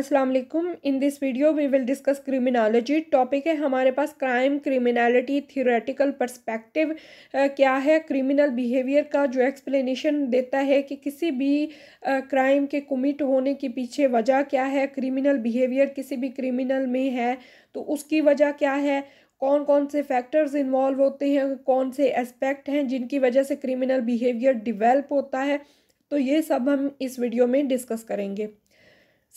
अस्सलाम वालेकुम in this video we will discuss criminology topic है हमारे पास क्राइम क्रिमिनलिटी थियोरेटिकल पर्सपेक्टिव क्या है क्रिमिनल बिहेवियर का जो एक्सप्लेनेशन देता है कि किसी भी क्राइम uh, के कमिट होने के पीछे वजह क्या है क्रिमिनल बिहेवियर किसी भी क्रिमिनल में है तो उसकी वजह क्या है कौन कौन से फैक्टर्स इन्वॉल्व होते हैं कौन से एस्पेक्ट हैं जिनकी वजह से क्रिमिनल बिहेवियर डिवेल्प होता है तो ये सब हम इस वीडियो में डिस्कस करेंगे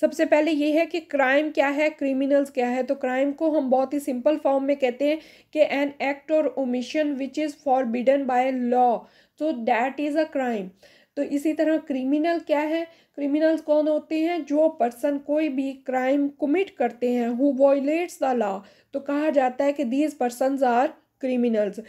सबसे पहले ये है कि क्राइम क्या है क्रिमिनल्स क्या है तो क्राइम को हम बहुत ही सिंपल फॉर्म में कहते हैं कि एन एक्ट और omission which is forbidden by law so that is a crime तो इसी तरह क्रिमिनल क्या है क्रिमिनल्स कौन होते हैं जो पर्सन कोई भी क्राइम कमिट करते हैं हु वॉयलेट्स द लॉ तो कहा जाता है कि दीज पर्सनज आर क्रिमिनल्स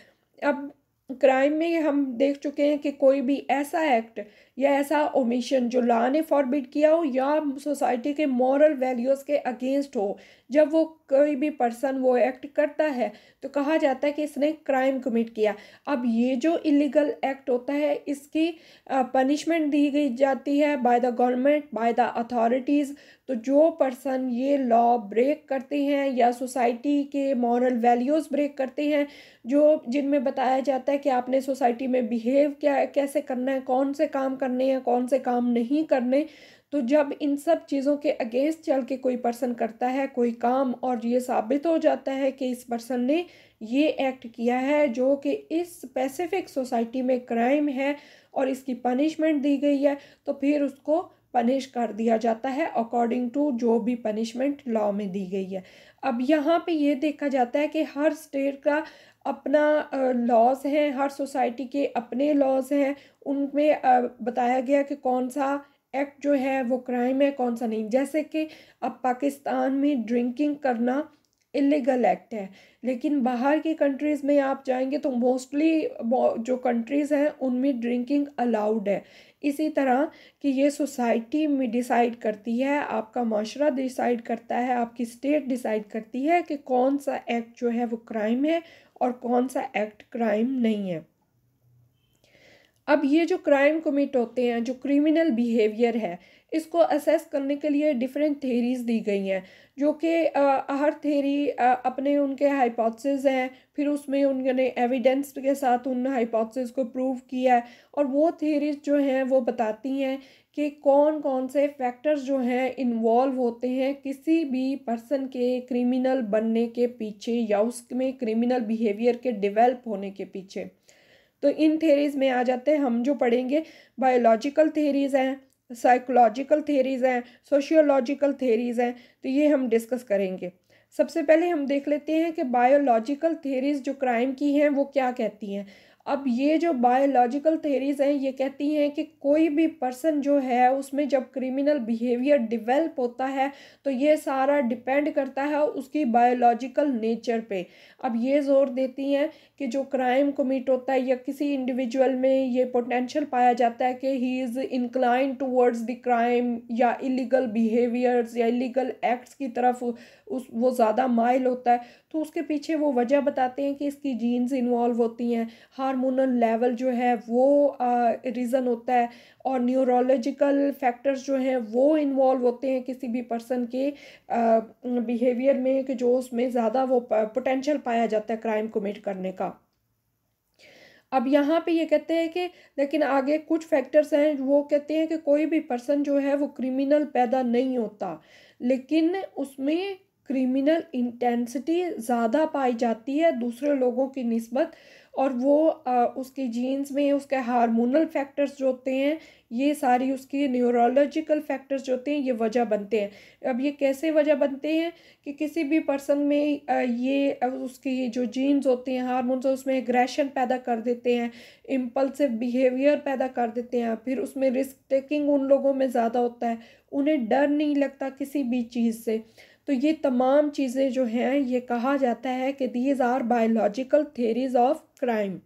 अब क्राइम में हम देख चुके हैं कि कोई भी ऐसा एक्ट या ऐसा ओमिशन जो लॉ ने फॉरबिड किया हो या सोसाइटी के मॉरल वैल्यूज़ के अगेंस्ट हो जब वो कोई भी पर्सन वो एक्ट करता है तो कहा जाता है कि इसने क्राइम कमिट किया अब ये जो इलीगल एक्ट होता है इसकी पनिशमेंट दी गई जाती है by the government by the authorities तो जो पर्सन ये लॉ ब्रेक करते हैं या सोसाइटी के मॉरल वैल्यूज़ ब्रेक करते हैं जो जिनमें बताया जाता है है कि आपने सोसाइटी में बिहेव क्या कैसे करना है कौन से काम करने हैं कौन से काम नहीं करने तो जब इन सब चीज़ों के अगेंस्ट चल के कोई पर्सन करता है कोई काम और ये साबित हो जाता है कि इस पर्सन ने ये एक्ट किया है जो कि इस स्पेसिफिक सोसाइटी में क्राइम है और इसकी पनिशमेंट दी गई है तो फिर उसको पनिश कर दिया जाता है अकॉर्डिंग टू जो भी पनिशमेंट लॉ में दी गई है अब यहाँ पे ये देखा जाता है कि हर स्टेट का अपना लॉज है हर सोसाइटी के अपने लॉज हैं उनमें बताया गया कि कौन सा एक्ट जो है वो क्राइम है कौन सा नहीं जैसे कि अब पाकिस्तान में ड्रिंकिंग करना इलीगल एक्ट है लेकिन बाहर की कंट्रीज़ में आप जाएंगे तो मोस्टली जो कंट्रीज़ हैं उनमें ड्रिंकिंग अलाउड है इसी तरह कि ये सोसाइटी में डिसाइड करती है आपका माशरा डिसाइड करता है आपकी स्टेट डिसाइड करती है कि कौन सा एक्ट जो है वो क्राइम है और कौन सा एक्ट क्राइम नहीं है अब ये जो क्राइम कमिट होते हैं जो क्रिमिनल बिहेवियर है इसको असेस करने के लिए डिफरेंट थेरीज़ दी गई हैं जो कि हर थेरी अपने उनके हाइपोथेसिस हैं फिर उसमें उन्होंने एविडेंस के साथ उन हाइपोथेसिस को प्रूव किया है और वो थेरीज जो हैं वो बताती हैं कि कौन कौन से फैक्टर्स जो हैं इन्वॉल्व होते हैं किसी भी पर्सन के क्रिमिनल बनने के पीछे या उसमें क्रिमिनल बिहेवियर के डिवेल्प होने के पीछे तो इन थेरीज़ में आ जाते हैं हम जो पढ़ेंगे बायोलॉजिकल थेरीज़ हैं साइकोलॉजिकल थेरीज़ हैं सोशियोलॉजिकल थेरीज़ हैं तो ये हम डिस्कस करेंगे सबसे पहले हम देख लेते हैं कि बायोलॉजिकल थेरीज़ जो क्राइम की हैं वो क्या कहती हैं अब ये जो बायोलॉजिकल थेरीज हैं ये कहती हैं कि कोई भी पर्सन जो है उसमें जब क्रिमिनल बिहेवियर डिवेल्प होता है तो ये सारा डिपेंड करता है उसकी बायोलॉजिकल नेचर पे अब ये ज़ोर देती हैं कि जो क्राइम कमिट होता है या किसी इंडिविजुअल में ये पोटेंशियल पाया जाता है कि he is incline towards the crime या इलीगल बिहेवियर्स या इलीगल एक्ट्स की तरफ उस वो ज़्यादा माइल होता है तो उसके पीछे वो वजह बताते हैं कि इसकी जीन्स इन्वॉल्व होती हैं हार्मोनल लेवल जो है वो रीज़न होता है और न्यूरोलॉजिकल फैक्टर्स जो हैं वो इन्वॉल्व होते हैं किसी भी पर्सन के बिहेवियर में कि जो उसमें ज़्यादा वो पोटेंशियल पाया जाता है क्राइम कमिट करने का अब यहाँ पे ये कहते हैं कि लेकिन आगे कुछ फैक्टर्स हैं वो कहते हैं कि कोई भी पर्सन जो है वो क्रिमिनल पैदा नहीं होता लेकिन उसमें क्रिमिनल इंटेंसिटी ज़्यादा पाई जाती है दूसरे लोगों की नस्बत और वो आ, उसकी जीन्स में उसके हार्मोनल फैक्टर्स जो होते हैं ये सारी उसकी न्यूरोलॉजिकल फैक्टर्स जो होते हैं ये वजह बनते हैं अब ये कैसे वजह बनते हैं कि किसी भी पर्सन में ये उसकी जो जीन्स होते हैं हार्मोन्स उसमें एग्रेशन पैदा कर देते हैं इम्पल्सिव बिहेवियर पैदा कर देते हैं फिर उसमें रिस्क टेकिंग उन लोगों में ज़्यादा होता है उन्हें डर नहीं लगता किसी भी चीज़ से तो ये तमाम चीज़ें जो हैं ये कहा जाता है कि these are biological theories of crime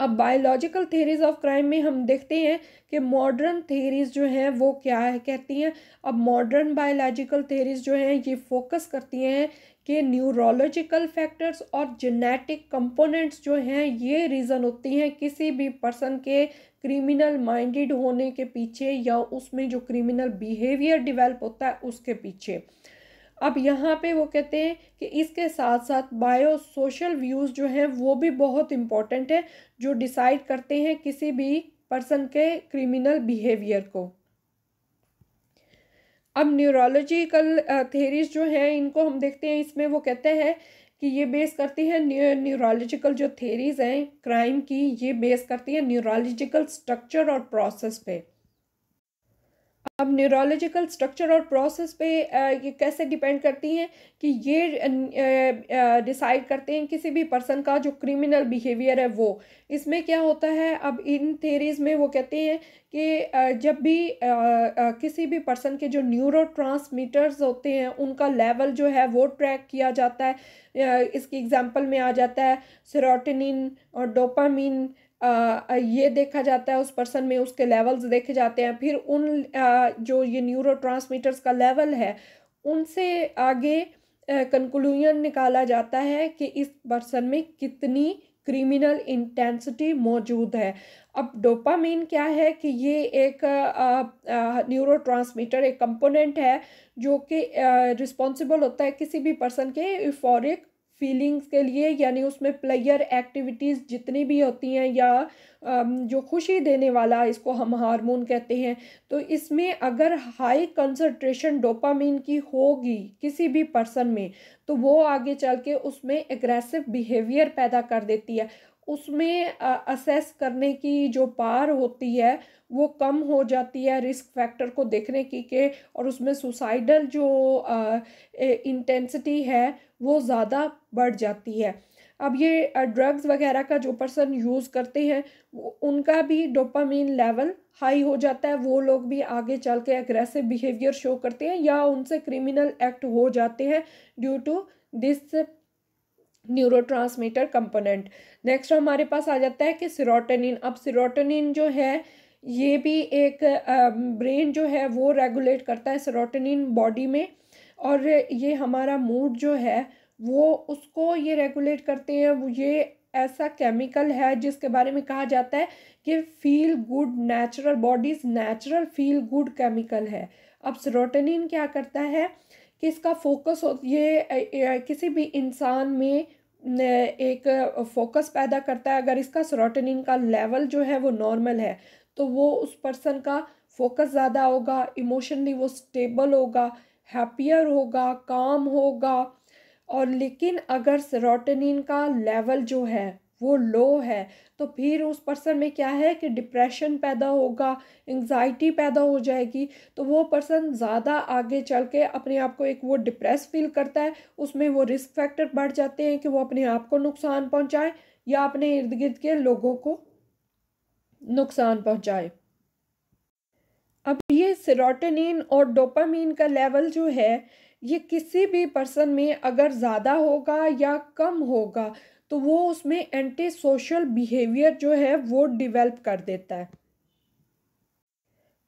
अब बायोलॉजिकल थेरीज ऑफ क्राइम में हम देखते हैं कि मॉडर्न थेरीज जो हैं वो क्या है कहती हैं अब मॉडर्न बायोलॉजिकल थेरीज जो हैं ये फोकस करती हैं के न्यूरोलॉजिकल फैक्टर्स और जेनेटिक कंपोनेंट्स जो हैं ये रीज़न होती हैं किसी भी पर्सन के क्रिमिनल माइंडेड होने के पीछे या उसमें जो क्रिमिनल बिहेवियर डिवेलप होता है उसके पीछे अब यहाँ पे वो कहते हैं कि इसके साथ साथ बायो सोशल व्यूज़ जो हैं वो भी बहुत इम्पॉर्टेंट है जो डिसाइड करते हैं किसी भी पर्सन के क्रिमिनल बिहेवियर को अब न्यूरोलॉजिकल थेरीज uh, जो हैं इनको हम देखते हैं इसमें वो कहते हैं कि ये बेस करती है न्यूरोलॉजिकल जो थेरीज हैं क्राइम की ये बेस करती है न्यूरोलॉजिकल स्ट्रक्चर और प्रोसेस पे अब न्यूरोलॉजिकल स्ट्रक्चर और प्रोसेस पे ये कैसे डिपेंड करती हैं कि ये डिसाइड करते हैं किसी भी पर्सन का जो क्रिमिनल बिहेवियर है वो इसमें क्या होता है अब इन थेरीज़ में वो कहते हैं कि जब भी किसी भी पर्सन के जो न्यूरो होते हैं उनका लेवल जो है वो ट्रैक किया जाता है इसकी एग्ज़ाम्पल में आ जाता है सिरोटिनिन और डोपामिन ये देखा जाता है उस पर्सन में उसके लेवल्स देखे जाते हैं फिर उन जो ये न्यूरो का लेवल है उनसे आगे कंक्लूजन निकाला जाता है कि इस पर्सन में कितनी क्रिमिनल इंटेंसिटी मौजूद है अब डोपामीन क्या है कि ये एक न्यूरो ट्रांसमीटर एक कंपोनेंट है जो कि रिस्पॉन्सिबल होता है किसी भी पर्सन के इफोरिक फीलिंग्स के लिए यानी उसमें प्लेयर एक्टिविटीज़ जितनी भी होती हैं या जो खुशी देने वाला इसको हम हार्मोन कहते हैं तो इसमें अगर हाई कंसंट्रेशन डोपामीन की होगी किसी भी पर्सन में तो वो आगे चल के उसमें एग्रेसिव बिहेवियर पैदा कर देती है उसमें असेस करने की जो पार होती है वो कम हो जाती है रिस्क फैक्टर को देखने की के और उसमें सुसाइडल जो इंटेंसिटी है वो ज़्यादा बढ़ जाती है अब ये ड्रग्स वगैरह का जो पर्सन यूज़ करते हैं उनका भी डोपामीन लेवल हाई हो जाता है वो लोग भी आगे चल के एग्रेसिव बिहेवियर शो करते हैं या उनसे क्रिमिनल एक्ट हो जाते हैं due to this neurotransmitter component next हमारे पास आ जाता है कि सिरोटोनिन अब सिरोटोनिन जो है ये भी एक ब्रेन जो है वो रेगुलेट करता है सिरोटोनिन बॉडी में और ये हमारा मूड जो है वो उसको ये रेगुलेट करते हैं ये ऐसा केमिकल है जिसके बारे में कहा जाता है कि feel good natural bodies natural feel good chemical है अब सिरोटोनिन क्या करता है कि इसका फोकस हो ये किसी भी इंसान में एक फोकस पैदा करता है अगर इसका सरोटनिन का लेवल जो है वो नॉर्मल है तो वो उस पर्सन का फोकस ज़्यादा होगा इमोशनली वो स्टेबल होगा हैप्पियर होगा काम होगा और लेकिन अगर सरोटनिन का लेवल जो है वो लो है तो फिर उस पर्सन में क्या है कि डिप्रेशन पैदा होगा एंग्जाइटी पैदा हो जाएगी तो वो पर्सन ज़्यादा आगे चल के अपने आप को एक वो डिप्रेस फील करता है उसमें वो रिस्क फैक्टर बढ़ जाते हैं कि वो अपने आप को नुकसान पहुंचाए या अपने इर्द गिर्द के लोगों को नुकसान पहुंचाए अब ये सिरोटिन और डोपामीन का लेवल जो है ये किसी भी पर्सन में अगर ज़्यादा होगा या कम होगा तो वो उसमें एंटी सोशल बिहेवियर जो है वो डिवेल्प कर देता है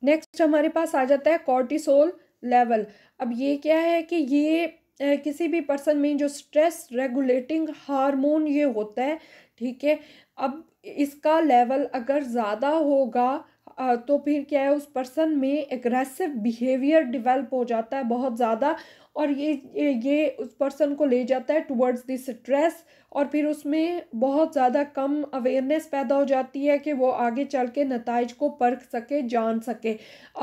नेक्स्ट हमारे पास आ जाता है कॉर्टिसोल लेवल अब ये क्या है कि ये किसी भी पर्सन में जो स्ट्रेस रेगुलेटिंग हार्मोन ये होता है ठीक है अब इसका लेवल अगर ज़्यादा होगा तो फिर क्या है उस पर्सन में एग्रेसिव बिहेवियर डिवेल्प हो जाता है बहुत ज़्यादा और ये ये उस पर्सन को ले जाता है टुवर्ड्स द स्ट्रेस और फिर उसमें बहुत ज़्यादा कम अवेयरनेस पैदा हो जाती है कि वो आगे चल के नतज को परख सके जान सके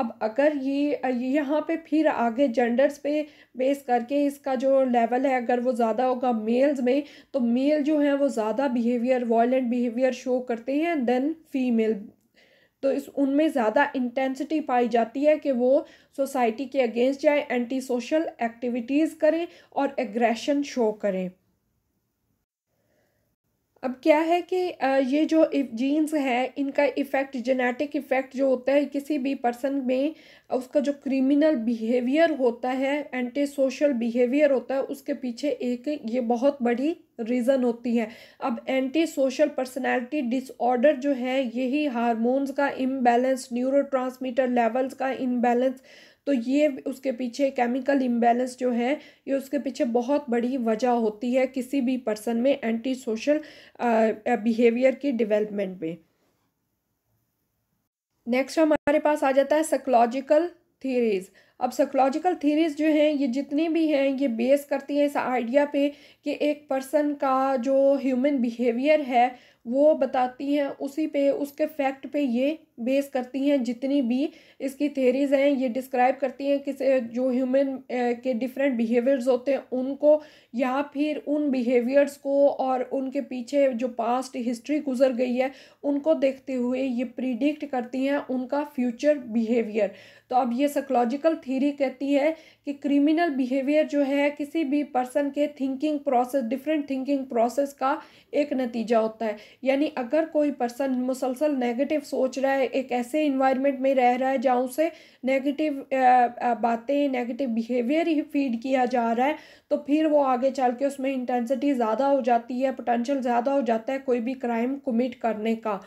अब अगर ये यहाँ पे फिर आगे जेंडर्स पे बेस करके इसका जो लेवल है अगर वो ज़्यादा होगा मेल्स में तो मेल जो हैं वो ज़्यादा बिहेवियर वॉयलेंट बिहेवियर शो करते हैं देन फीमेल तो इस उनमें ज़्यादा इंटेंसिटी पाई जाती है कि वो सोसाइटी के अगेंस्ट जाए एंटी सोशल एक्टिविटीज़ करें और एग्रेशन शो करें अब क्या है कि ये जो जीन्स हैं इनका इफ़ेक्ट जेनेटिक इफ़ेक्ट जो होता है किसी भी पर्सन में उसका जो क्रिमिनल बिहेवियर होता है एंटी सोशल बिहेवियर होता है उसके पीछे एक ये बहुत बड़ी रीज़न होती है अब एंटी सोशल पर्सनैलिटी डिसऑर्डर जो है यही हारमोन्स का इम्बैलेंस न्यूरो लेवल्स का इम्बैलेंस तो ये उसके पीछे केमिकल इम्बेलेंस जो है ये उसके पीछे बहुत बड़ी वजह होती है किसी भी पर्सन में एंटी सोशल बिहेवियर की डेवलपमेंट में नेक्स्ट हमारे पास आ जाता है साइकोलॉजिकल थीरीज़ अब साइकोलॉजिकल थीरीज जो हैं ये जितनी भी हैं ये बेस करती हैं इस आइडिया पे कि एक पर्सन का जो ह्यूमन बिहेवियर है वो बताती हैं उसी पे उसके फैक्ट पे ये बेस करती हैं जितनी भी इसकी थेरीज़ हैं ये डिस्क्राइब करती हैं कि जो ह्यूमन के डिफरेंट बिहेवियर्स होते हैं उनको या फिर उन बिहेवियर्स को और उनके पीछे जो पास्ट हिस्ट्री गुजर गई है उनको देखते हुए ये प्रिडिक्ट करती हैं उनका फ्यूचर बिहेवियर तो अब ये साइकोलॉजिकल थीरी कहती है कि क्रिमिनल बिहेवियर जो है किसी भी पर्सन के thinking process different thinking process का एक नतीजा होता है यानी अगर कोई पर्सन मुसलसल नेगेटिव सोच रहा है एक ऐसे इन्वायरमेंट में रह रहा है जहाँ उसे नेगेटिव बातें नेगेटिव बिहेवियर ही फीड किया जा रहा है तो फिर वो आगे चल के उसमें इंटेंसिटी ज़्यादा हो जाती है पोटेंशियल ज़्यादा हो जाता है कोई भी क्राइम कमिट करने का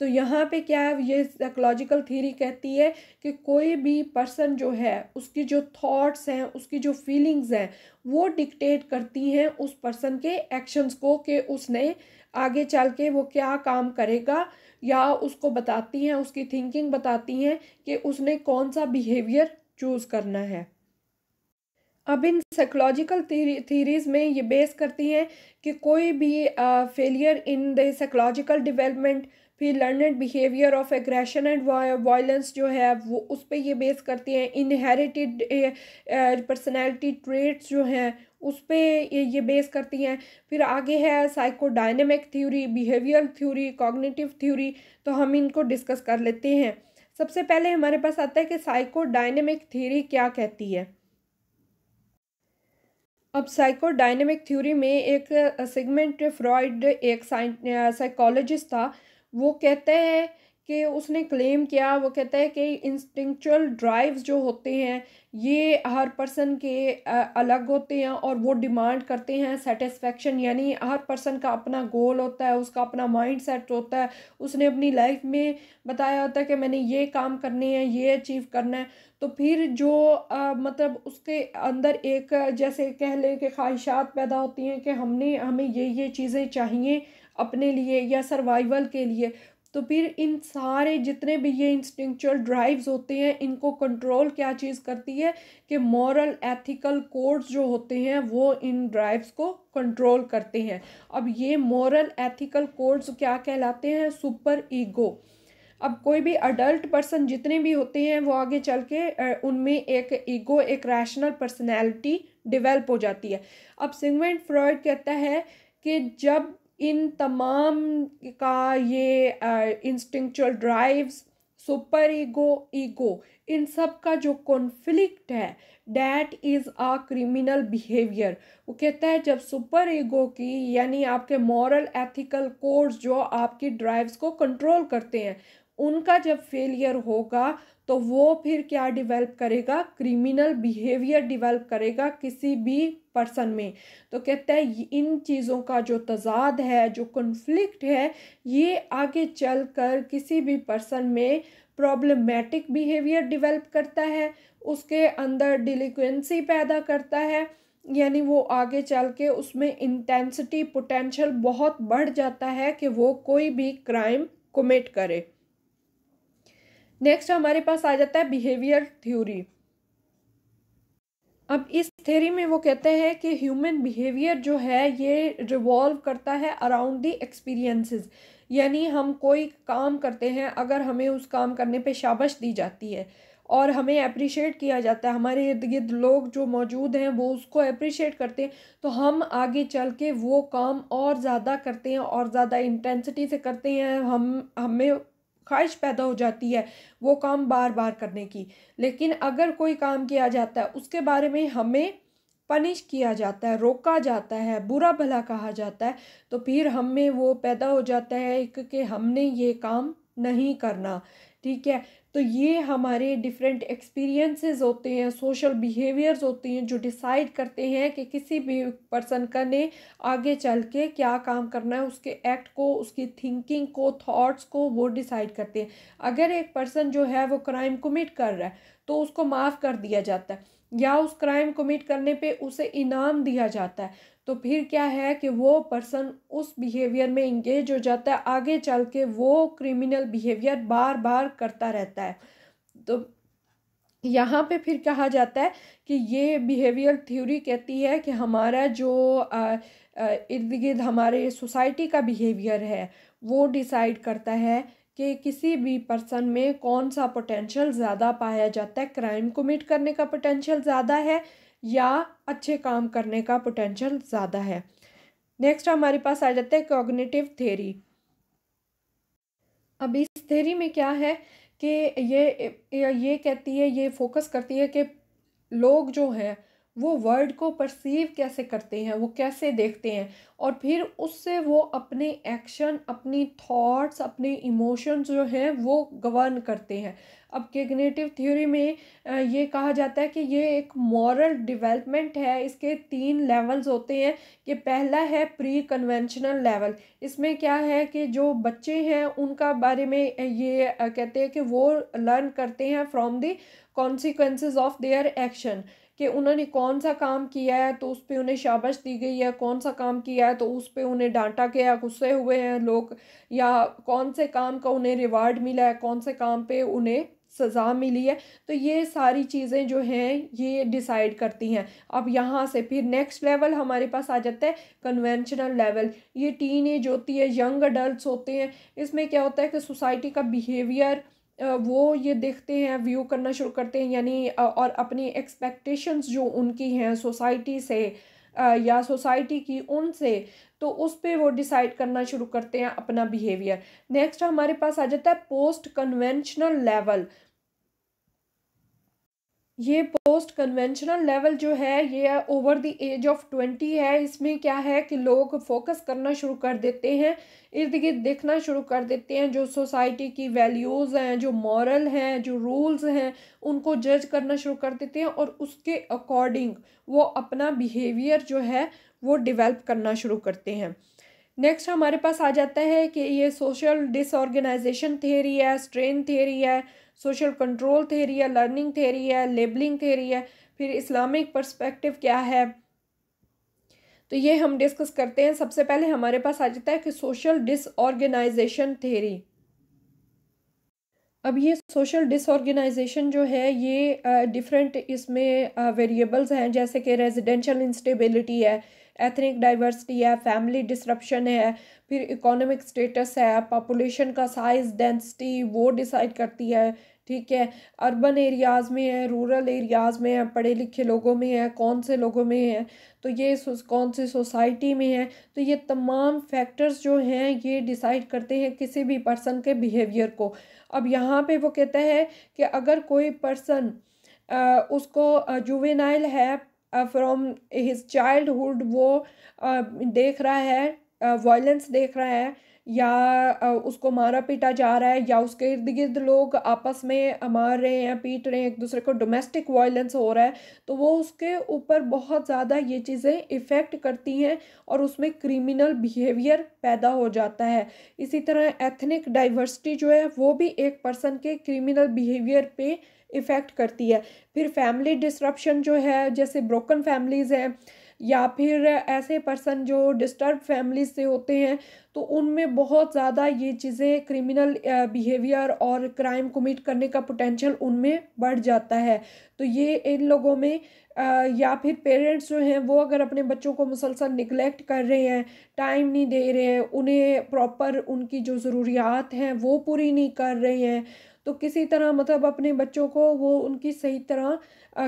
तो यहाँ पे क्या है ये साइकोलॉजिकल थीरी कहती है कि कोई भी पर्सन जो है उसकी जो थॉट्स हैं उसकी जो फीलिंग्स हैं वो डिक्टेट करती हैं उस पर्सन के एक्शंस को कि उसने आगे चल के वो क्या काम करेगा या उसको बताती हैं उसकी थिंकिंग बताती हैं कि उसने कौन सा बिहेवियर चूज़ करना है अब इन साइकोलॉजिकल थीरीज में ये बेस करती हैं कि कोई भी failure in the psychological development फिर learned behaviour of aggression and violence जो है वो उस पर ये बेस करती हैं इनहेरिटेड पर्सनैलिटी ट्रेट्स जो हैं उस पर ये, ये बेस करती हैं फिर आगे है psychodynamic theory behaviour theory cognitive theory तो हम इनको डिस्कस कर लेते हैं सबसे पहले हमारे पास आता है कि साइकोडाइनमिक थ्योरी क्या कहती है अब साइकोडाइनमिक थ्योरी में एक सिगमेंट फ्रॉइड एक साइकोलॉजिस्ट था वो कहता है कि उसने क्लेम किया वो कहता है कि इंस्टिंक्चुअल ड्राइव्स जो होते हैं ये हर पर्सन के अलग होते हैं और वो डिमांड करते हैं सेटिस्फेक्शन यानी हर पर्सन का अपना गोल होता है उसका अपना माइंड सेट होता है उसने अपनी लाइफ में बताया होता है कि मैंने ये काम करने हैं ये अचीव करना है तो फिर जो आ, मतलब उसके अंदर एक जैसे कह लें कि ख्वाहिशात पैदा होती हैं कि हमने हमें ये ये चीज़ें चाहिए अपने लिए या सर्वाइवल के लिए तो फिर इन सारे जितने भी ये इंस्टिंक्चुअल ड्राइव्स होते हैं इनको कंट्रोल क्या चीज़ करती है कि मॉरल एथिकल कोड्स जो होते हैं वो इन ड्राइव्स को कंट्रोल करते हैं अब ये मॉरल एथिकल कोड्स क्या कहलाते हैं सुपर ईगो अब कोई भी अडल्ट पर्सन जितने भी होते हैं वो आगे चल के उनमें एक ईगो एक रैशनल पर्सनैलिटी डिवेल्प हो जाती है अब सिंगमेंट फ्रॉयड कहता है कि जब इन तमाम का ये instinctual drives super ego ego इन सब का जो कॉन्फ्लिक्ट है that is a criminal behaviour वो कहता है जब सुपर ईगो की यानी आपके मॉरल एथिकल कोड्स जो आपकी ड्राइव्स को कंट्रोल करते हैं उनका जब फेलियर होगा तो वो फिर क्या डिवेल्प करेगा क्रिमिनल बिहेवियर डिवेल्प करेगा किसी भी पर्सन में तो कहते हैं इन चीज़ों का जो तजाद है जो कन्फ्लिक्ट है ये आगे चल कर किसी भी पर्सन में प्रॉब्लमेटिक बिहेवियर डिवेल्प करता है उसके अंदर डिलिक्वेंसी पैदा करता है यानी वो आगे चल के उसमें इंटेंसिटी पोटेंशियल बहुत बढ़ जाता है कि वो कोई भी क्राइम कमिट करे नेक्स्ट हमारे पास आ जाता है बिहेवियर थ्योरी अब इस थ्योरी में वो कहते हैं कि ह्यूमन बिहेवियर जो है ये रिवॉल्व करता है अराउंड दी एक्सपीरियंसेस यानी हम कोई काम करते हैं अगर हमें उस काम करने पे शाबाश दी जाती है और हमें अप्रिशिएट किया जाता है हमारे इर्द गिर्द लोग जो मौजूद हैं वो उसको अप्रिशिएट करते हैं तो हम आगे चल के वो काम और ज़्यादा करते हैं और ज़्यादा इंटेंसिटी से करते हैं हम हमें ख्वाहिश पैदा हो जाती है वो काम बार बार करने की लेकिन अगर कोई काम किया जाता है उसके बारे में हमें पनिश किया जाता है रोका जाता है बुरा भला कहा जाता है तो फिर हमें वो पैदा हो जाता है एक कि हमने ये काम नहीं करना ठीक है तो ये हमारे डिफरेंट एक्सपीरियंसेस होते हैं सोशल बिहेवियर्स होते हैं जो डिसाइड करते हैं कि किसी भी पर्सन का ने आगे चल के क्या काम करना है उसके एक्ट को उसकी थिंकिंग को थॉट्स को वो डिसाइड करते हैं अगर एक पर्सन जो है वो क्राइम कमिट कर रहा है तो उसको माफ़ कर दिया जाता है या उस क्राइम कमिट करने पे उसे इनाम दिया जाता है तो फिर क्या है कि वो पर्सन उस बिहेवियर में इंगेज हो जाता है आगे चल के वो क्रिमिनल बिहेवियर बार बार करता रहता है तो यहाँ पे फिर कहा जाता है कि ये बिहेवियर थ्योरी कहती है कि हमारा जो इर्द गिर्द हमारे सोसाइटी का बिहेवियर है वो डिसाइड करता है कि किसी भी पर्सन में कौन सा पोटेंशियल ज़्यादा पाया जाता है क्राइम कमिट करने का पोटेंशियल ज़्यादा है या अच्छे काम करने का पोटेंशियल ज़्यादा है नेक्स्ट हमारे पास आ जाता है कॉग्निटिव थेरी अब इस थेरी में क्या है कि ये ये कहती है ये फोकस करती है कि लोग जो हैं वो वर्ड को परसीव कैसे करते हैं वो कैसे देखते हैं और फिर उससे वो अपने एक्शन अपनी थॉट्स अपने इमोशंस जो हैं वो गवर्न करते हैं अब केगनेटिव थ्योरी में ये कहा जाता है कि ये एक मॉरल डेवलपमेंट है इसके तीन लेवल्स होते हैं कि पहला है प्री कन्वेंशनल लेवल इसमें क्या है कि जो बच्चे हैं उनका बारे में ये कहते हैं कि वो लर्न करते हैं from the consequences of their action कि उन्होंने कौन सा काम किया है तो उस पर उन्हें शाबाश दी गई है कौन सा काम किया है तो उस पर उन्हें डांटा गया गुस्से हुए हैं लोग या कौन से काम का उन्हें रिवार्ड मिला है कौन से काम पे उन्हें सज़ा मिली है तो ये सारी चीज़ें जो हैं ये डिसाइड करती हैं अब यहाँ से फिर नेक्स्ट लेवल हमारे पास आ जाता है कन्वेंशनल लेवल ये टीन एज होती है यंग अडल्ट होते हैं इसमें क्या होता है कि सोसाइटी का बिहेवियर वो ये देखते हैं व्यू करना शुरू करते हैं यानी और अपनी एक्सपेक्टेशंस जो उनकी हैं सोसाइटी से या सोसाइटी की उनसे तो उस पर वो डिसाइड करना शुरू करते हैं अपना बिहेवियर नेक्स्ट हमारे पास आ जाता है पोस्ट कन्वेंशनल लेवल ये पोस्ट कन्वेंशनल लेवल जो है ये over the age of twenty है इसमें क्या है कि लोग फोकस करना शुरू कर देते हैं इर्द गिर्द देखना शुरू कर देते हैं जो सोसाइटी की वैल्यूज़ हैं जो मॉरल हैं जो रूल्स हैं उनको जज करना शुरू कर देते हैं और उसके अकॉर्डिंग वो अपना बिहेवियर जो है वो डिवेल्प करना शुरू करते हैं नेक्स्ट हमारे पास आ जाता है कि ये सोशल डिसऑर्गेनाइजेशन थेरी है स्ट्रेन थेरी है सोशल कंट्रोल थेरी है लर्निंग थेरी है लेबलिंग थेरी है फिर इस्लामिक पर्सपेक्टिव क्या है तो ये हम डिस्कस करते हैं सबसे पहले हमारे पास आ जाता है कि सोशल डिसऑर्गेनाइजेशन थेरी अब ये सोशल डिसऑर्गेनाइजेशन जो है ये डिफरेंट इसमें वेरिएबल्स हैं जैसे कि रेजिडेंशियल इंस्टेबिलिटी है एथनिक डाइवर्सिटी है फैमिली डिसरप्शन है फिर इकोनॉमिक स्टेटस है पॉपुलेशन का साइज़ डेंसिटी वो डिसाइड करती है ठीक है अर्बन एरियाज़ में है रूरल एरियाज़ में है पढ़े लिखे लोगों में है कौन से लोगों में है तो ये कौन से सोसाइटी में है तो ये तमाम फैक्टर्स जो हैं ये डिसाइड करते हैं किसी भी पर्सन के बिहेवियर को अब यहाँ पे वो कहता है कि अगर कोई पर्सन उसको जुवेनाइल है फ्रॉम हिज चाइल्डहुड वो देख रहा है वायलेंस देख रहा है या उसको मारा पीटा जा रहा है या उसके इर्द गिर्द लोग आपस में मार रहे हैं पीट रहे हैं एक दूसरे को डोमेस्टिक वायलेंस हो रहा है तो वो उसके ऊपर बहुत ज़्यादा ये चीज़ें इफ़ेक्ट करती हैं और उसमें क्रिमिनल बिहेवियर पैदा हो जाता है इसी तरह एथनिक डाइवर्सिटी जो है वो भी एक पर्सन के क्रिमिनल बिहेवियर पर इफ़ेक्ट करती है फिर फैमिली डिस्ट्रप्शन जो है जैसे ब्रोकन फैमिलीज़ हैं या फिर ऐसे पर्सन जो डिस्टर्ब फैमिली से होते हैं तो उनमें बहुत ज़्यादा ये चीज़ें क्रिमिनल बिहेवियर और क्राइम कमिट करने का पोटेंशियल उनमें बढ़ जाता है तो ये इन लोगों में या फिर पेरेंट्स जो हैं वो अगर अपने बच्चों को मुसलसल निगलेक्ट कर रहे हैं टाइम नहीं दे रहे हैं उन्हें प्रॉपर उनकी जो ज़रूरियात हैं वो पूरी नहीं कर रहे हैं तो किसी तरह मतलब अपने बच्चों को वो उनकी सही तरह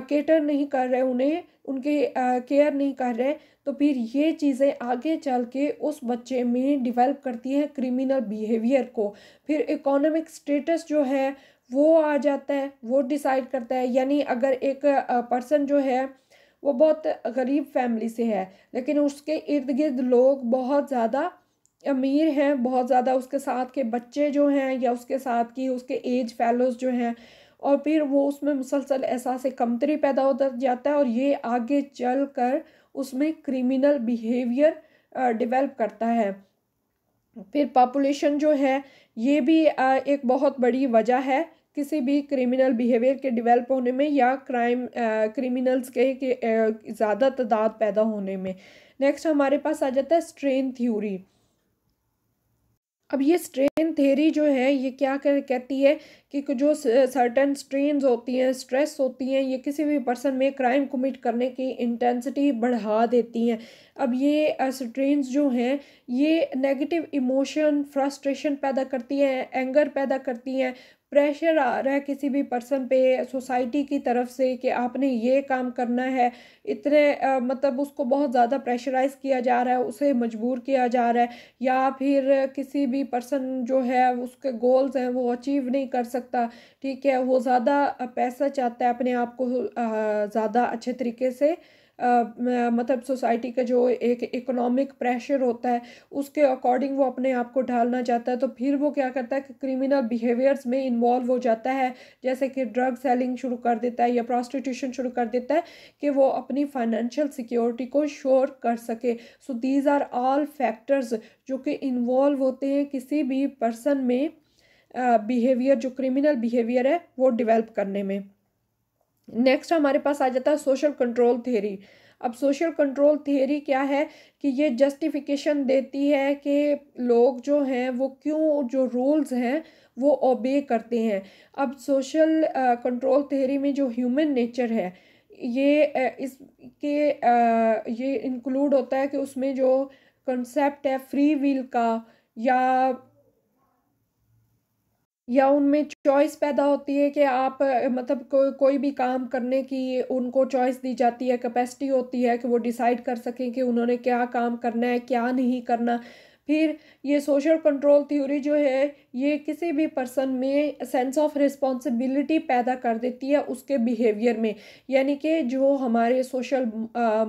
केटर नहीं कर रहे उन्हें उनके केयर नहीं कर रहे तो फिर ये चीज़ें आगे चल के उस बच्चे में डिवेलप करती हैं क्रिमिनल बिहेवियर को फिर इकोनॉमिक स्टेटस जो है वो आ जाता है वो डिसाइड करता है यानी अगर एक पर्सन जो है वो बहुत गरीब फैमिली से है लेकिन उसके इर्द गिर्द लोग बहुत ज़्यादा अमीर हैं बहुत ज़्यादा उसके साथ के बच्चे जो हैं या उसके साथ की उसके एज फैलोज़ जो हैं और फिर वो उसमें मुसलसल एहसास कमतरी पैदा होता जाता है और ये आगे चल कर उसमें क्रिमिनल बिहेवियर डेवलप करता है फिर पॉपुलेशन जो है ये भी एक बहुत बड़ी वजह है किसी भी क्रिमिनल बिहेवियर के डेवलप होने में या क्राइम क्रिमिनल्स के, के ज़्यादा तादाद पैदा होने में नेक्स्ट हमारे पास आ जाता है स्ट्रेन थ्योरी अब ये स्ट्रेन थेरी जो है ये क्या कर कहती है कि जो सर्टन स्ट्रेन होती हैं स्ट्रेस होती हैं ये किसी भी पर्सन में क्राइम कमिट करने की इंटेंसिटी बढ़ा देती हैं अब ये स्ट्रेन जो हैं ये नेगेटिव इमोशन फ्रस्ट्रेशन पैदा करती हैं एंगर पैदा करती हैं प्रेशर आ रहा है किसी भी पर्सन पे सोसाइटी की तरफ से कि आपने ये काम करना है इतने आ, मतलब उसको बहुत ज़्यादा प्रेशराइज किया जा रहा है उसे मजबूर किया जा रहा है या फिर किसी भी पर्सन जो है उसके गोल्स हैं वो अचीव नहीं कर सकता ठीक है वो ज़्यादा पैसा चाहता है अपने आप को ज़्यादा अच्छे तरीके से मतलब सोसाइटी का जो एक इकोनॉमिक प्रेशर होता है उसके अकॉर्डिंग वो अपने आप को ढालना चाहता है तो फिर वो क्या करता है कि क्रिमिनल बिहेवियर्स में इन्वॉल्व हो जाता है जैसे कि ड्रग सेलिंग शुरू कर देता है या प्रॉस्टिट्यूशन शुरू कर देता है कि वो अपनी फाइनेंशियल सिक्योरिटी को श्योर कर सके so these are all factors जो कि इन्वॉल्व होते हैं किसी भी पर्सन में बिहेवियर uh, जो क्रिमिनल बिहेवियर है वो डिवेल्प करने में नेक्स्ट हमारे पास आ जाता है सोशल कंट्रोल थेरी अब सोशल कंट्रोल थेरी क्या है कि ये जस्टिफिकेशन देती है कि लोग जो हैं वो क्यों जो रूल्स हैं वो ओबे करते हैं अब सोशल कंट्रोल थेरी में जो ह्यूमन नेचर है ये इसके ये इंक्लूड होता है कि उसमें जो कंसेप्ट है फ्री विल का या या उनमें चॉइस पैदा होती है कि आप मतलब को, कोई भी काम करने की उनको चॉइस दी जाती है कैपेसिटी होती है कि वो डिसाइड कर सकें कि उन्होंने क्या काम करना है क्या नहीं करना फिर ये सोशल कंट्रोल थ्योरी जो है ये किसी भी पर्सन में सेंस ऑफ रिस्पॉन्सिबिलिटी पैदा कर देती है उसके बिहेवियर में यानी कि जो हमारे सोशल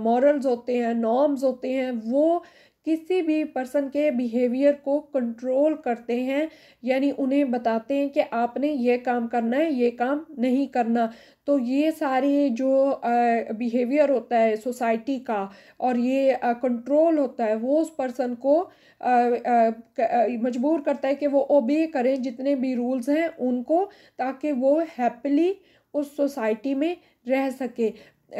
मॉरल्स होते हैं नॉर्म्स होते हैं वो किसी भी पर्सन के बिहेवियर को कंट्रोल करते हैं यानी उन्हें बताते हैं कि आपने ये काम करना है ये काम नहीं करना तो ये सारे जो बिहेवियर होता है सोसाइटी का और ये कंट्रोल होता है वो उस पर्सन को मजबूर करता है कि वो ओबे करें जितने भी रूल्स हैं उनको ताकि वो हैप्पीली उस सोसाइटी में रह सके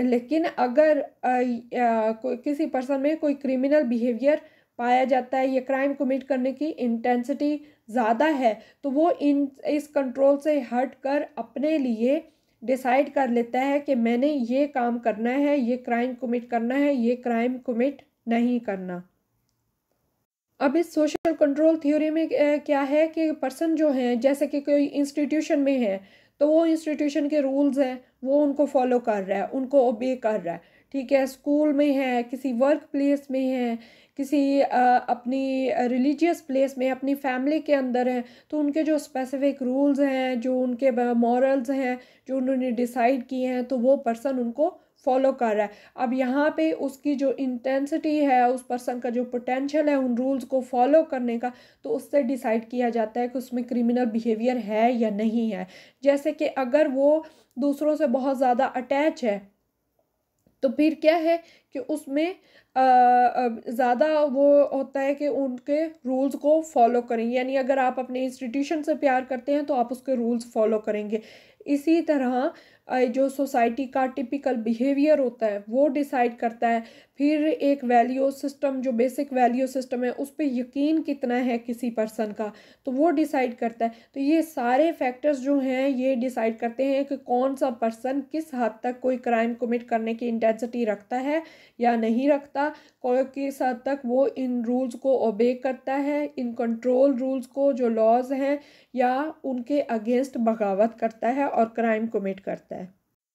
लेकिन अगर कोई किसी पर्सन में कोई क्रिमिनल बिहेवियर पाया जाता है या क्राइम कमिट करने की इंटेंसिटी ज़्यादा है तो वो इन इस कंट्रोल से हट कर अपने लिए डिसाइड कर लेता है कि मैंने ये काम करना है ये क्राइम कमिट करना है ये क्राइम कमिट नहीं करना अब इस सोशल कंट्रोल थ्योरी में क्या है कि पर्सन जो हैं जैसे कि कोई इंस्टीट्यूशन में है तो वो इंस्टीट्यूशन के रूल्स हैं वो उनको फॉलो कर रहा है उनको ओबे कर रहा है ठीक है स्कूल में है किसी वर्क प्लेस में है किसी आ, अपनी रिलीजियस प्लेस में अपनी फैमिली के अंदर है तो उनके जो स्पेसिफिक रूल्स हैं जो उनके मॉरल्स हैं जो उन्होंने डिसाइड किए हैं तो वो पर्सन उनको फॉलो कर रहा है अब यहाँ पे उसकी जो इंटेंसिटी है उस पर्सन का जो पोटेंशियल है उन रूल्स को फॉलो करने का तो उससे डिसाइड किया जाता है कि उसमें क्रिमिनल बिहेवियर है या नहीं है जैसे कि अगर वो दूसरों से बहुत ज़्यादा अटैच है तो फिर क्या है कि उसमें ज़्यादा वो होता है कि उनके रूल्स को फॉलो करें यानी अगर आप अपने इंस्टीट्यूशन से प्यार करते हैं तो आप उसके रूल्स फॉलो करेंगे इसी तरह जो सोसाइटी का टिपिकल बिहेवियर होता है वो डिसाइड करता है फिर एक वैल्यू सिस्टम जो बेसिक वैल्यू सिस्टम है उस पर यकीन कितना है किसी पर्सन का तो वो डिसाइड करता है तो ये सारे फैक्टर्स जो हैं ये डिसाइड करते हैं कि कौन सा पर्सन किस हद तक कोई क्राइम कमिट करने की इंटेंसिटी रखता है या नहीं रखता कोई किस हद तक वो इन रूल्स को ओबे करता है इन कंट्रोल रूल्स को जो लॉज हैं या उनके अगेंस्ट बगावत करता है और क्राइम कमिट करता है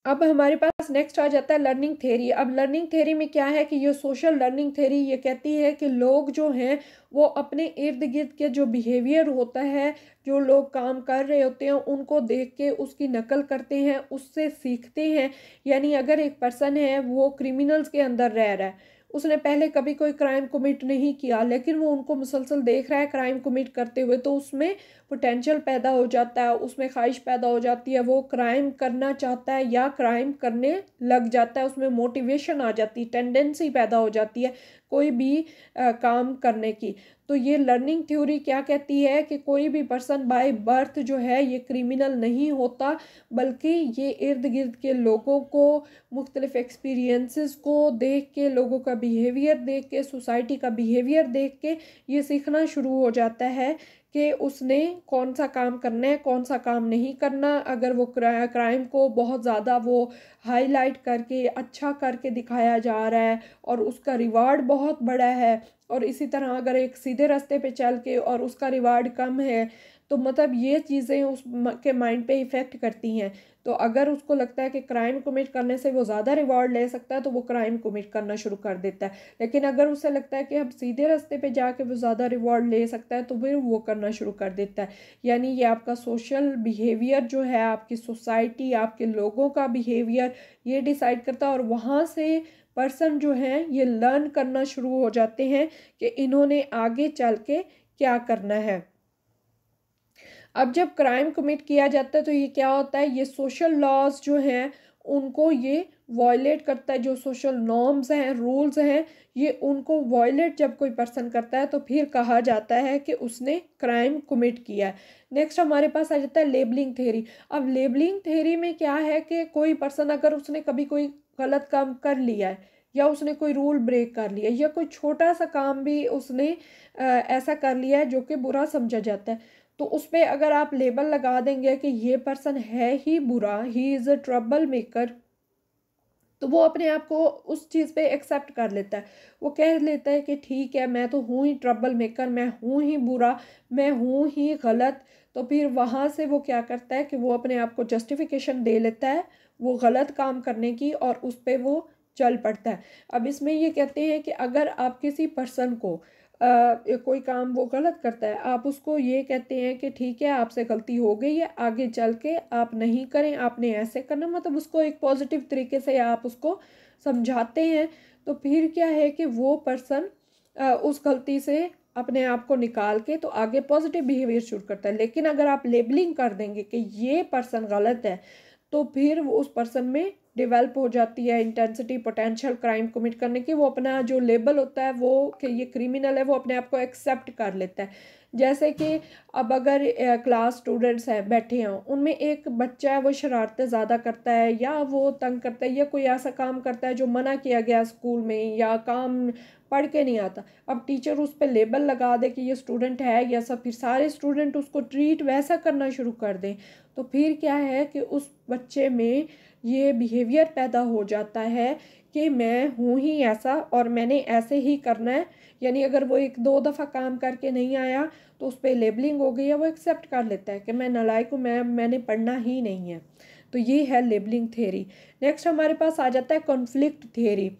अब हमारे पास नेक्स्ट आ जाता है लर्निंग थेरी अब लर्निंग थेरी में क्या है कि ये सोशल लर्निंग थेरी ये कहती है कि लोग जो हैं वो अपने इर्द गिर्द के जो बिहेवियर होता है जो लोग काम कर रहे होते हैं उनको देख के उसकी नकल करते हैं उससे सीखते हैं यानी अगर एक पर्सन है वो क्रिमिनल्स के अंदर रह रहा है उसने पहले कभी कोई क्राइम कमिट नहीं किया लेकिन वो उनको मुसलसल देख रहा है क्राइम कमिट करते हुए तो उसमें पोटेंशियल पैदा हो जाता है उसमें ख्वाहिश पैदा हो जाती है वो क्राइम करना चाहता है या क्राइम करने लग जाता है उसमें मोटिवेशन आ जाती है टेंडेंसी पैदा हो जाती है कोई भी आ, काम करने की तो ये लर्निंग थ्योरी क्या कहती है कि कोई भी पर्सन बाय बर्थ जो है ये क्रिमिनल नहीं होता बल्कि ये इर्द गिर्द के लोगों को मुख्तलिफ एक्सपीरियंसेस को देख के लोगों का बिहेवियर देख के सोसाइटी का बिहेवियर देख के ये सीखना शुरू हो जाता है कि उसने कौन सा काम करना है कौन सा काम नहीं करना अगर वो क्राइम को बहुत ज़्यादा वो हाईलाइट करके अच्छा करके दिखाया जा रहा है और उसका रिवार्ड बहुत बड़ा है और इसी तरह अगर एक सीधे रास्ते पे चल के और उसका रिवार्ड कम है तो मतलब ये चीज़ें उस के माइंड पे इफ़ेक्ट करती हैं तो अगर उसको लगता है कि क्राइम कमिट करने से वो ज़्यादा रिवॉर्ड ले सकता है तो वो क्राइम कमिट करना शुरू कर देता है लेकिन अगर उसे लगता है कि अब सीधे रास्ते पे जाके वो ज़्यादा रिवॉर्ड ले सकता है तो फिर वो करना शुरू कर देता है यानी ये आपका सोशल बिहेवियर जो है आपकी सोसाइटी आपके लोगों का बिहेवियर ये डिसाइड करता है और वहाँ से पर्सन जो हैं ये लर्न करना शुरू हो जाते हैं कि इन्होंने आगे चल के क्या करना है अब जब क्राइम कमिट किया जाता है तो ये क्या होता है ये सोशल लॉज जो हैं उनको ये वॉयलेट करता है जो सोशल नॉर्म्स हैं रूल्स हैं ये उनको वॉयलेट जब कोई पर्सन करता है तो फिर कहा जाता है कि उसने क्राइम कमिट किया है नेक्स्ट हमारे पास आ जाता है लेबलिंग थेरी अब लेबलिंग थेरी में क्या है कि कोई पर्सन अगर उसने कभी कोई गलत काम कर लिया है या उसने कोई रूल ब्रेक कर लिया या कोई छोटा सा काम भी उसने आ, ऐसा कर लिया है जो कि बुरा समझा जाता है तो उस पर अगर आप लेबल लगा देंगे कि ये पर्सन है ही बुरा he is a trouble maker तो वो अपने आप को उस चीज़ पे एक्सेप्ट कर लेता है वो कह लेता है कि ठीक है मैं तो हूँ ही ट्रबल मेकर मैं हूँ ही बुरा मैं हूँ ही गलत तो फिर वहाँ से वो क्या करता है कि वो अपने आप को जस्टिफिकेशन दे लेता है वो गलत काम करने की और उस पर वो चल पड़ता है अब इसमें ये कहते हैं कि अगर आप किसी पर्सन को कोई काम वो गलत करता है आप उसको ये कहते हैं कि ठीक है आपसे गलती हो गई है आगे चल के आप नहीं करें आपने ऐसे करना मतलब उसको एक पॉजिटिव तरीके से आप उसको समझाते हैं तो फिर क्या है कि वो पर्सन उस गलती से अपने आप को निकाल के तो आगे पॉजिटिव बिहेवियर शुरू करता है लेकिन अगर आप लेबलिंग कर देंगे कि ये पर्सन गलत है तो फिर वो उस पर्सन में डिवेल्प हो जाती है इंटेंसिटी पोटेंशियल क्राइम कमिट करने की वो अपना जो लेबल होता है वो कि ये क्रिमिनल है वो अपने आप को एक्सेप्ट कर लेता है जैसे कि अब अगर क्लास स्टूडेंट्स हैं बैठे हों उनमें एक बच्चा है वो शरारतें ज़्यादा करता है या वो तंग करता है या कोई ऐसा काम करता है जो मना किया गया स्कूल में या काम पढ़ के नहीं आता अब टीचर उस पर लेबल लगा दे कि ये स्टूडेंट है या सब फिर सारे स्टूडेंट उसको ट्रीट वैसा करना शुरू कर दें तो फिर क्या है कि उस बच्चे में ये बिहेवियर पैदा हो जाता है कि मैं हूँ ही ऐसा और मैंने ऐसे ही करना है यानी अगर वो एक दो दफ़ा काम करके नहीं आया तो उस पर लेबलिंग हो गई है वो एक्सेप्ट कर लेता है कि मैं नलायक हूँ मैं मैंने पढ़ना ही नहीं है तो ये है लेबलिंग थेरी नेक्स्ट हमारे पास आ जाता है कॉन्फ्लिक्ट थेरी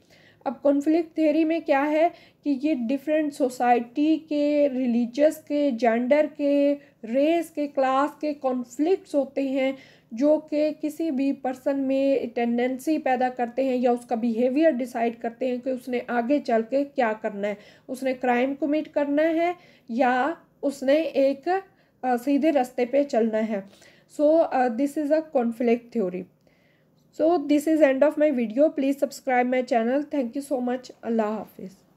अब कॉन्फ्लिक्ट थेरी में क्या है कि ये डिफरेंट सोसाइटी के रिलीजस के जेंडर के रेस के क्लास के कॉन्फ्लिक्ट्स होते हैं जो कि किसी भी पर्सन में टेंडेंसी पैदा करते हैं या उसका बिहेवियर डिसाइड करते हैं कि उसने आगे चल के क्या करना है उसने क्राइम कमिट करना है या उसने एक सीधे रास्ते पे चलना है so this is a conflict theory so this is end of my video please subscribe my channel thank you so much अल्लाह हाफिज़